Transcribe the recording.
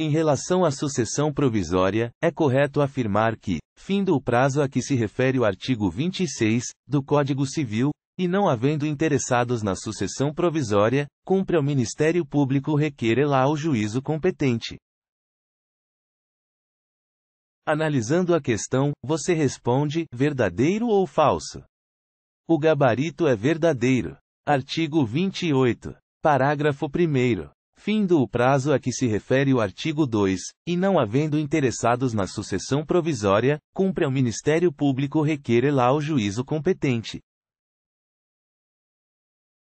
Em relação à sucessão provisória, é correto afirmar que, findo o prazo a que se refere o artigo 26, do Código Civil, e não havendo interessados na sucessão provisória, cumpre ao Ministério Público requerer lá ao juízo competente. Analisando a questão, você responde: verdadeiro ou falso? O gabarito é verdadeiro. Artigo 28. Parágrafo 1. Findo o prazo a que se refere o artigo 2, e não havendo interessados na sucessão provisória, cumpre ao Ministério Público requerer lá o juízo competente.